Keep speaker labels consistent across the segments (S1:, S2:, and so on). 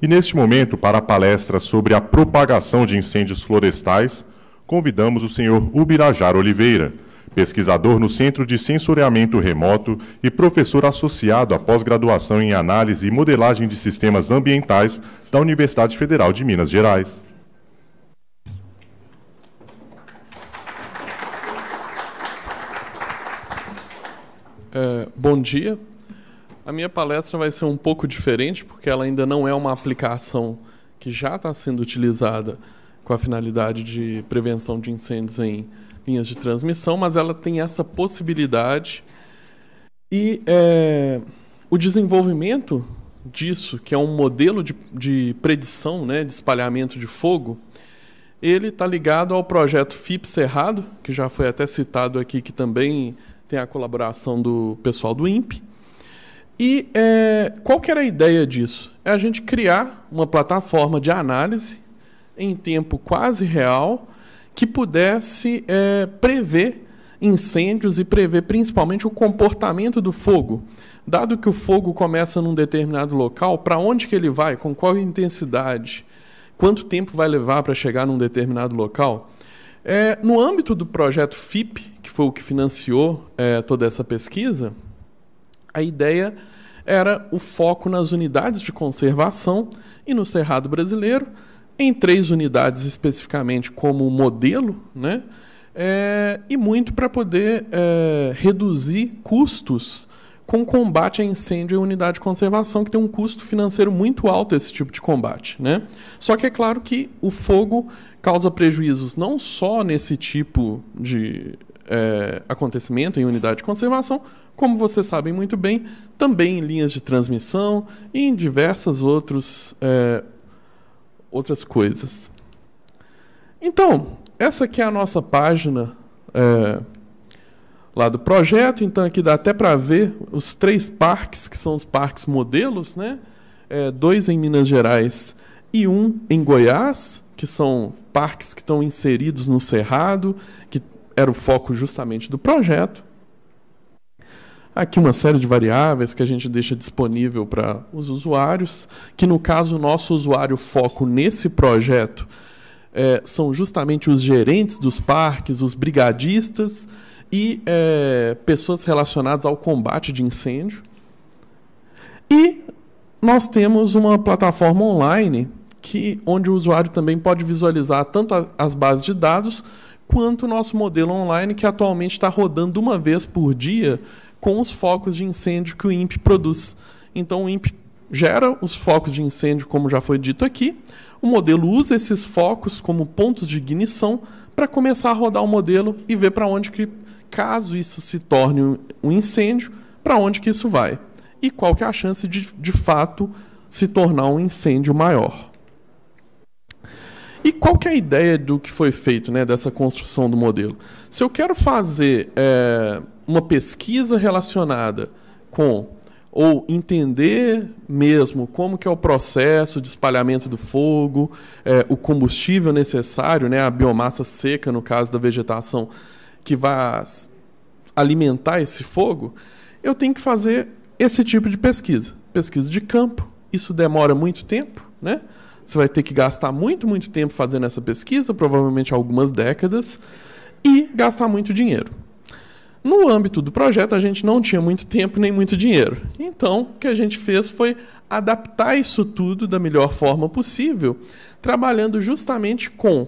S1: E neste momento, para a palestra sobre a propagação de incêndios florestais, convidamos o senhor Ubirajar Oliveira, pesquisador no Centro de Sensoriamento Remoto e professor associado à pós-graduação em Análise e Modelagem de Sistemas Ambientais da Universidade Federal de Minas Gerais. É, bom dia. A minha palestra vai ser um pouco diferente, porque ela ainda não é uma aplicação que já está sendo utilizada com a finalidade de prevenção de incêndios em linhas de transmissão, mas ela tem essa possibilidade. E é, o desenvolvimento disso, que é um modelo de, de predição né, de espalhamento de fogo, ele está ligado ao projeto FIP Cerrado, que já foi até citado aqui, que também tem a colaboração do pessoal do INPE. E é, qual que era a ideia disso? É a gente criar uma plataforma de análise em tempo quase real que pudesse é, prever incêndios e prever principalmente o comportamento do fogo. Dado que o fogo começa num determinado local, para onde que ele vai, com qual intensidade, quanto tempo vai levar para chegar num determinado local. É, no âmbito do projeto FIP, que foi o que financiou é, toda essa pesquisa, a ideia era o foco nas unidades de conservação e no Cerrado brasileiro, em três unidades especificamente como modelo, né? É, e muito para poder é, reduzir custos com combate a incêndio em unidade de conservação, que tem um custo financeiro muito alto esse tipo de combate. Né? Só que é claro que o fogo causa prejuízos não só nesse tipo de é, acontecimento em unidade de conservação, como vocês sabem muito bem, também em linhas de transmissão e em diversas outros, é, outras coisas. Então, essa aqui é a nossa página é, lá do projeto. Então, aqui dá até para ver os três parques, que são os parques modelos, né? É, dois em Minas Gerais e um em Goiás, que são parques que estão inseridos no Cerrado, que era o foco justamente do projeto. Aqui uma série de variáveis que a gente deixa disponível para os usuários, que no caso o nosso usuário foco nesse projeto é, são justamente os gerentes dos parques, os brigadistas e é, pessoas relacionadas ao combate de incêndio. E nós temos uma plataforma online que, onde o usuário também pode visualizar tanto a, as bases de dados quanto o nosso modelo online, que atualmente está rodando uma vez por dia com os focos de incêndio que o INPE produz. Então, o INPE gera os focos de incêndio, como já foi dito aqui. O modelo usa esses focos como pontos de ignição para começar a rodar o modelo e ver para onde que, caso isso se torne um incêndio, para onde que isso vai. E qual que é a chance de, de fato, se tornar um incêndio maior. E qual que é a ideia do que foi feito, né, dessa construção do modelo? Se eu quero fazer é, uma pesquisa relacionada com ou entender mesmo como que é o processo de espalhamento do fogo, é, o combustível necessário, né, a biomassa seca, no caso da vegetação, que vai alimentar esse fogo, eu tenho que fazer esse tipo de pesquisa. Pesquisa de campo, isso demora muito tempo, né? Você vai ter que gastar muito, muito tempo fazendo essa pesquisa, provavelmente algumas décadas, e gastar muito dinheiro. No âmbito do projeto, a gente não tinha muito tempo nem muito dinheiro. Então, o que a gente fez foi adaptar isso tudo da melhor forma possível, trabalhando justamente com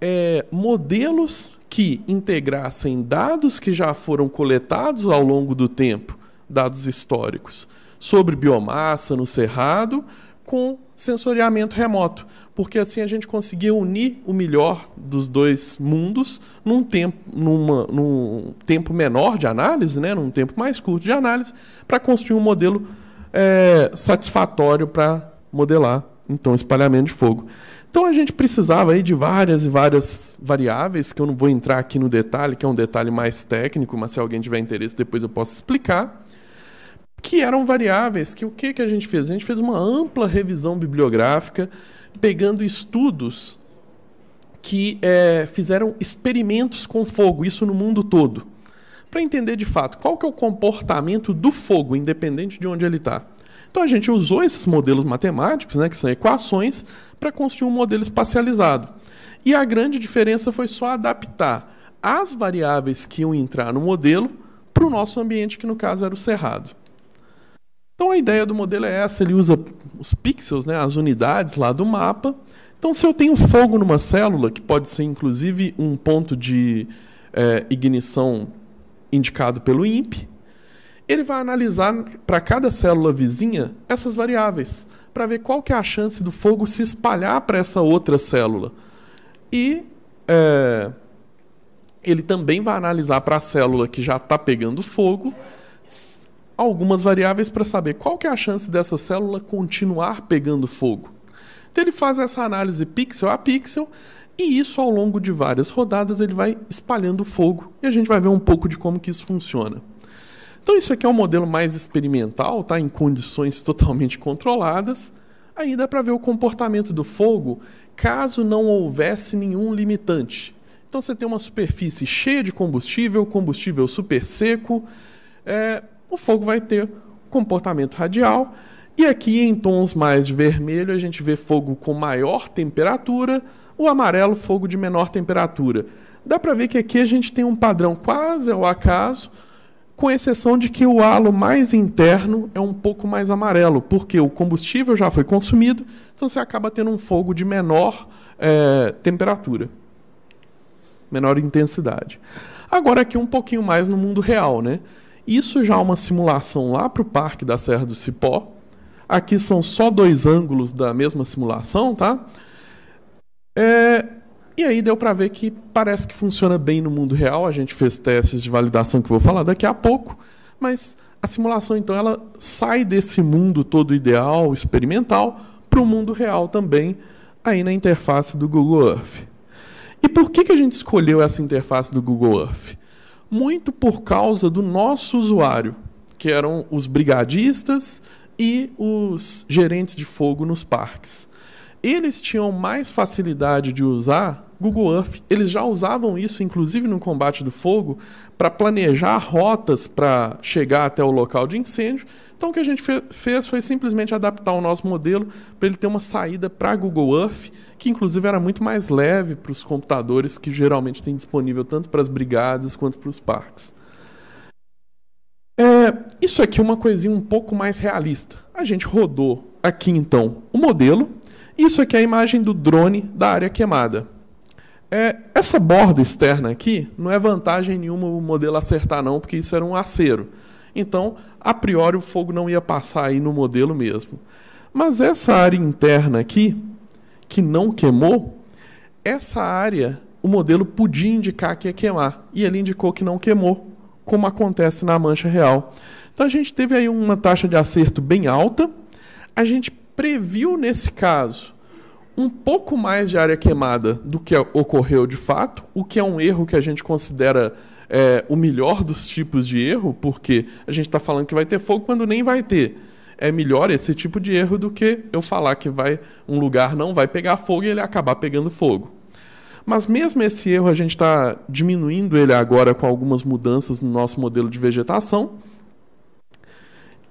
S1: é, modelos que integrassem dados que já foram coletados ao longo do tempo, dados históricos, sobre biomassa no cerrado, com sensoriamento remoto, porque assim a gente conseguia unir o melhor dos dois mundos num tempo, numa, num tempo menor de análise, né, num tempo mais curto de análise, para construir um modelo é, satisfatório para modelar então espalhamento de fogo. Então a gente precisava aí de várias e várias variáveis que eu não vou entrar aqui no detalhe, que é um detalhe mais técnico, mas se alguém tiver interesse depois eu posso explicar que eram variáveis, que o que, que a gente fez? A gente fez uma ampla revisão bibliográfica, pegando estudos que é, fizeram experimentos com fogo, isso no mundo todo, para entender de fato qual que é o comportamento do fogo, independente de onde ele está. Então a gente usou esses modelos matemáticos, né, que são equações, para construir um modelo espacializado. E a grande diferença foi só adaptar as variáveis que iam entrar no modelo para o nosso ambiente, que no caso era o cerrado. Então a ideia do modelo é essa, ele usa os pixels, né, as unidades lá do mapa. Então se eu tenho fogo numa célula, que pode ser inclusive um ponto de é, ignição indicado pelo INPE, ele vai analisar para cada célula vizinha essas variáveis, para ver qual que é a chance do fogo se espalhar para essa outra célula. E é, ele também vai analisar para a célula que já está pegando fogo algumas variáveis para saber qual que é a chance dessa célula continuar pegando fogo. Então ele faz essa análise pixel a pixel e isso ao longo de várias rodadas ele vai espalhando fogo e a gente vai ver um pouco de como que isso funciona. Então isso aqui é um modelo mais experimental, tá? Em condições totalmente controladas. Aí dá para ver o comportamento do fogo caso não houvesse nenhum limitante. Então você tem uma superfície cheia de combustível, combustível super seco, é, o fogo vai ter comportamento radial. E aqui em tons mais de vermelho a gente vê fogo com maior temperatura, o amarelo fogo de menor temperatura. Dá para ver que aqui a gente tem um padrão quase ao acaso, com exceção de que o halo mais interno é um pouco mais amarelo, porque o combustível já foi consumido, então você acaba tendo um fogo de menor é, temperatura, menor intensidade. Agora aqui um pouquinho mais no mundo real, né? Isso já é uma simulação lá para o Parque da Serra do Cipó. Aqui são só dois ângulos da mesma simulação, tá? É, e aí deu para ver que parece que funciona bem no mundo real. A gente fez testes de validação que eu vou falar daqui a pouco, mas a simulação então ela sai desse mundo todo ideal, experimental, para o mundo real também, aí na interface do Google Earth. E por que, que a gente escolheu essa interface do Google Earth? muito por causa do nosso usuário, que eram os brigadistas e os gerentes de fogo nos parques. Eles tinham mais facilidade de usar Google Earth. Eles já usavam isso, inclusive no combate do fogo, para planejar rotas para chegar até o local de incêndio. Então, o que a gente fe fez foi simplesmente adaptar o nosso modelo para ele ter uma saída para Google Earth, que inclusive era muito mais leve para os computadores que geralmente tem disponível tanto para as brigadas quanto para os parques. É, isso aqui é uma coisinha um pouco mais realista. A gente rodou aqui então o modelo. Isso aqui é a imagem do drone da área queimada. É, essa borda externa aqui não é vantagem nenhuma o modelo acertar, não, porque isso era um acero. Então, a priori, o fogo não ia passar aí no modelo mesmo. Mas essa área interna aqui, que não queimou, essa área o modelo podia indicar que ia queimar. E ele indicou que não queimou, como acontece na mancha real. Então a gente teve aí uma taxa de acerto bem alta. A gente previu nesse caso um pouco mais de área queimada do que ocorreu de fato, o que é um erro que a gente considera é, o melhor dos tipos de erro, porque a gente está falando que vai ter fogo quando nem vai ter. É melhor esse tipo de erro do que eu falar que vai um lugar não vai pegar fogo e ele acabar pegando fogo. Mas mesmo esse erro a gente está diminuindo ele agora com algumas mudanças no nosso modelo de vegetação.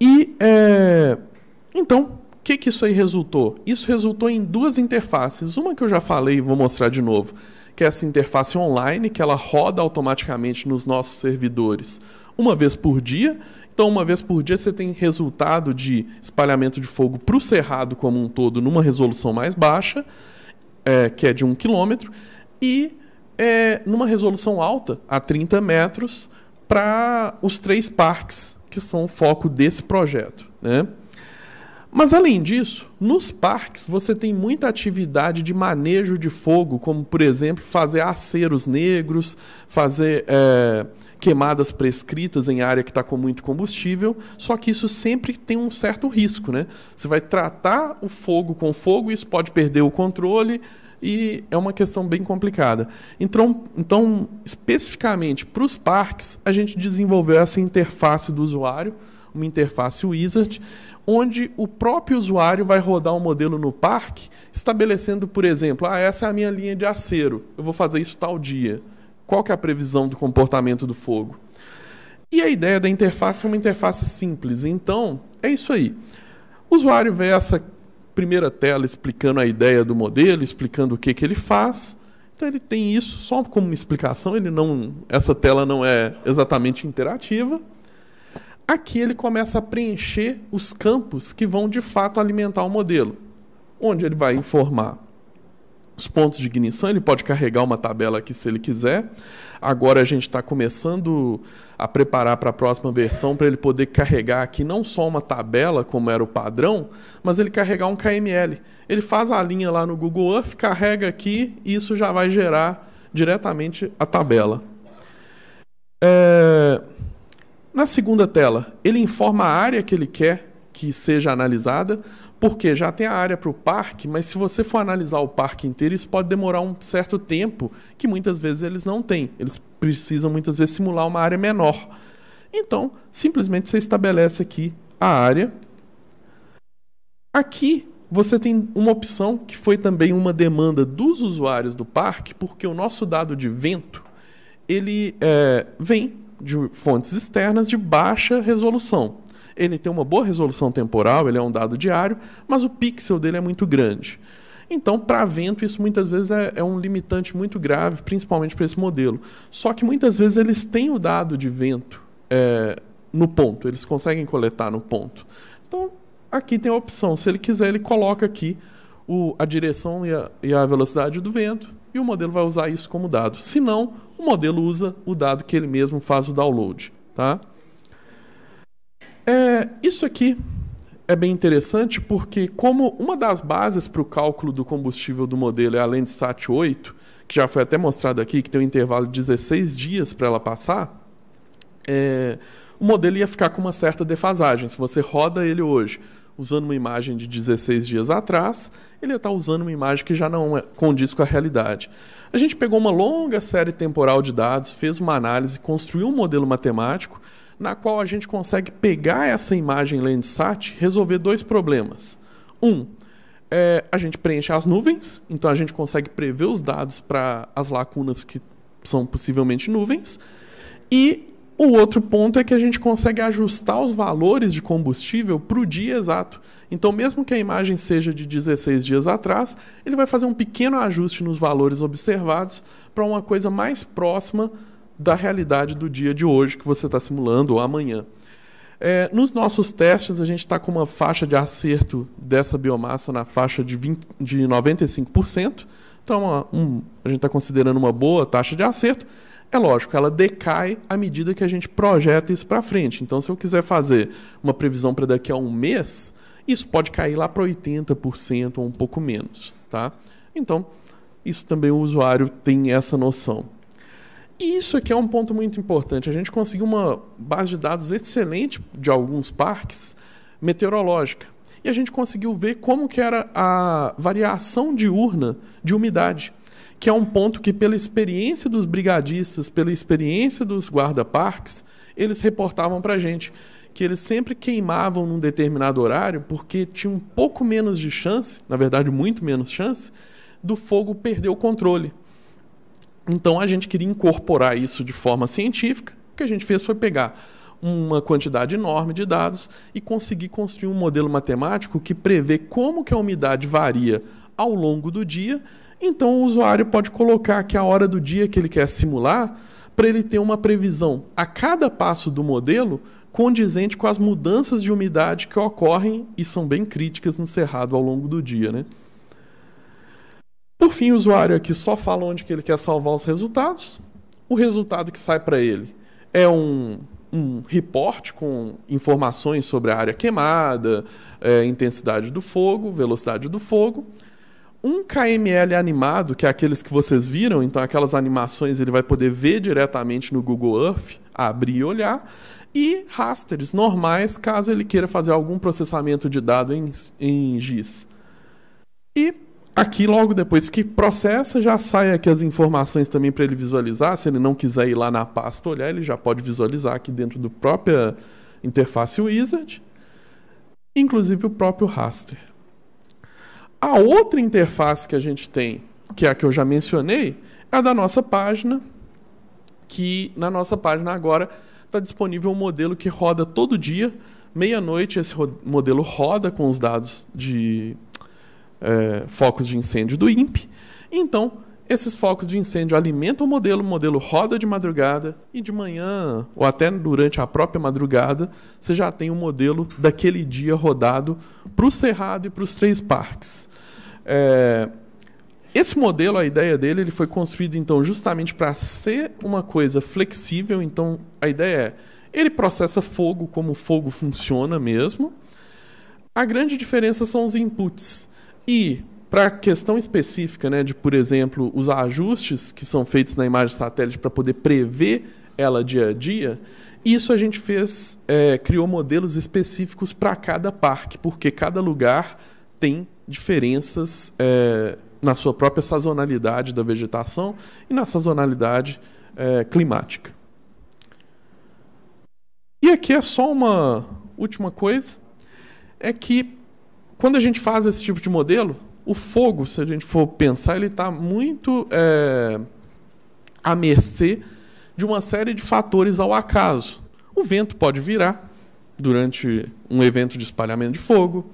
S1: E é, então que, que isso aí resultou? Isso resultou em duas interfaces. Uma que eu já falei e vou mostrar de novo, que é essa interface online, que ela roda automaticamente nos nossos servidores uma vez por dia. Então, uma vez por dia, você tem resultado de espalhamento de fogo para o cerrado como um todo numa resolução mais baixa, é, que é de um quilômetro, e é, numa resolução alta, a 30 metros, para os três parques que são o foco desse projeto. Né? Mas além disso, nos parques você tem muita atividade de manejo de fogo, como por exemplo fazer aceros negros, fazer é, queimadas prescritas em área que está com muito combustível. Só que isso sempre tem um certo risco, né? Você vai tratar o fogo com fogo, isso pode perder o controle e é uma questão bem complicada. Então, então especificamente para os parques, a gente desenvolveu essa interface do usuário uma interface Wizard, onde o próprio usuário vai rodar um modelo no parque, estabelecendo, por exemplo, ah, essa é a minha linha de acero, eu vou fazer isso tal dia. Qual que é a previsão do comportamento do fogo? E a ideia da interface é uma interface simples. Então, é isso aí. O usuário vê essa primeira tela explicando a ideia do modelo, explicando o que, que ele faz. Então ele tem isso só como uma explicação, ele não essa tela não é exatamente interativa. Aqui ele começa a preencher os campos que vão de fato alimentar o modelo, onde ele vai informar os pontos de ignição, ele pode carregar uma tabela aqui se ele quiser. Agora a gente está começando a preparar para a próxima versão para ele poder carregar aqui não só uma tabela, como era o padrão, mas ele carregar um KML. Ele faz a linha lá no Google Earth, carrega aqui e isso já vai gerar diretamente a tabela. É... Na segunda tela, ele informa a área que ele quer que seja analisada, porque já tem a área para o parque, mas se você for analisar o parque inteiro, isso pode demorar um certo tempo, que muitas vezes eles não têm. Eles precisam muitas vezes simular uma área menor. Então, simplesmente você estabelece aqui a área. Aqui você tem uma opção que foi também uma demanda dos usuários do parque, porque o nosso dado de vento ele é, vem de fontes externas de baixa resolução. Ele tem uma boa resolução temporal, ele é um dado diário, mas o pixel dele é muito grande. Então, para vento, isso muitas vezes é, é, um limitante muito grave, principalmente para esse modelo. Só que muitas vezes eles têm o dado de vento é, no ponto, eles conseguem coletar no ponto. Então, aqui tem a opção: se ele quiser, ele coloca aqui o, a direção e a, e a velocidade do vento e o modelo vai usar isso como dado. Se não, o modelo usa o dado que ele mesmo faz o download. Tá? É, isso aqui é bem interessante porque, como uma das bases para o cálculo do combustível do modelo é a Landsat 8, que já foi até mostrado aqui, que tem um intervalo de 16 dias para ela passar, é, o modelo ia ficar com uma certa defasagem. Se você roda ele hoje usando uma imagem de 16 dias atrás, ele está usando uma imagem que já não é condiz com a realidade. A gente pegou uma longa série temporal de dados, fez uma análise, construiu um modelo matemático na qual a gente consegue pegar essa imagem Landsat e resolver dois problemas. Um, é, a gente preenche as nuvens, então a gente consegue prever os dados para as lacunas que são possivelmente nuvens. E o outro ponto é que a gente consegue ajustar os valores de combustível para o dia exato. Então, mesmo que a imagem seja de 16 dias atrás, ele vai fazer um pequeno ajuste nos valores observados para uma coisa mais próxima da realidade do dia de hoje que você está simulando ou amanhã. É, nos nossos testes, a gente está com uma faixa de acerto dessa biomassa na faixa de, 20, de 95%. Então, é uma, um, a gente está considerando uma boa taxa de acerto. É lógico, ela decai à medida que a gente projeta isso para frente. Então, se eu quiser fazer uma previsão para daqui a um mês, isso pode cair lá para 80% ou um pouco menos. Tá? Então, isso também o usuário tem essa noção. E isso aqui é um ponto muito importante. A gente conseguiu uma base de dados excelente de alguns parques meteorológica. E a gente conseguiu ver como que era a variação diurna de umidade que é um ponto que, pela experiência dos brigadistas, pela experiência dos guarda-parques, eles reportavam para a gente que eles sempre queimavam num determinado horário porque tinha um pouco menos de chance, na verdade, muito menos chance, do fogo perder o controle. Então a gente queria incorporar isso de forma científica. O que a gente fez foi pegar uma quantidade enorme de dados e conseguir construir um modelo matemático que prevê como que a umidade varia ao longo do dia então o usuário pode colocar aqui a hora do dia que ele quer simular para ele ter uma previsão a cada passo do modelo condizente com as mudanças de umidade que ocorrem e são bem críticas no cerrado ao longo do dia. Né? Por fim, o usuário aqui só fala onde que ele quer salvar os resultados. O resultado que sai para ele é um, um report com informações sobre a área queimada, é, intensidade do fogo, velocidade do fogo um KML animado, que é aqueles que vocês viram, então aquelas animações ele vai poder ver diretamente no Google Earth, abrir e olhar, e rasters normais, caso ele queira fazer algum processamento de dado em, em GIS. E aqui, logo depois que processa, já sai aqui as informações também para ele visualizar. Se ele não quiser ir lá na pasta olhar, ele já pode visualizar aqui dentro do própria interface Wizard, inclusive o próprio raster. A outra interface que a gente tem, que é a que eu já mencionei, é a da nossa página, que na nossa página agora está disponível um modelo que roda todo dia. Meia-noite, esse modelo roda com os dados de é, focos de incêndio do INPE. Então, esses focos de incêndio alimentam o modelo, o modelo roda de madrugada e de manhã, ou até durante a própria madrugada, você já tem o um modelo daquele dia rodado para o Cerrado e para os três parques. É... Esse modelo, a ideia dele, ele foi construído então justamente para ser uma coisa flexível. Então a ideia é, ele processa fogo como fogo funciona mesmo. A grande diferença são os inputs. E para a questão específica, né, de, por exemplo, os ajustes que são feitos na imagem satélite para poder prever ela dia a dia, isso a gente fez, é, criou modelos específicos para cada parque, porque cada lugar tem diferenças é, na sua própria sazonalidade da vegetação e na sazonalidade é, climática. E aqui é só uma última coisa, é que quando a gente faz esse tipo de modelo, o fogo, se a gente for pensar, ele está muito é, à mercê de uma série de fatores ao acaso. O vento pode virar durante um evento de espalhamento de fogo.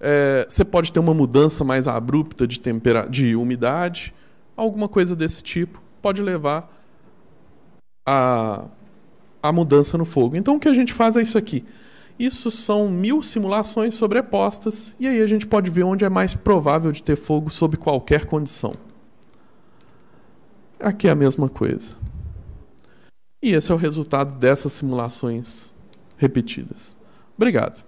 S1: É, você pode ter uma mudança mais abrupta de, tempera de umidade, alguma coisa desse tipo pode levar a, a mudança no fogo. Então o que a gente faz é isso aqui. Isso são mil simulações sobrepostas, e aí a gente pode ver onde é mais provável de ter fogo sob qualquer condição. Aqui é a mesma coisa. E esse é o resultado dessas simulações repetidas. Obrigado.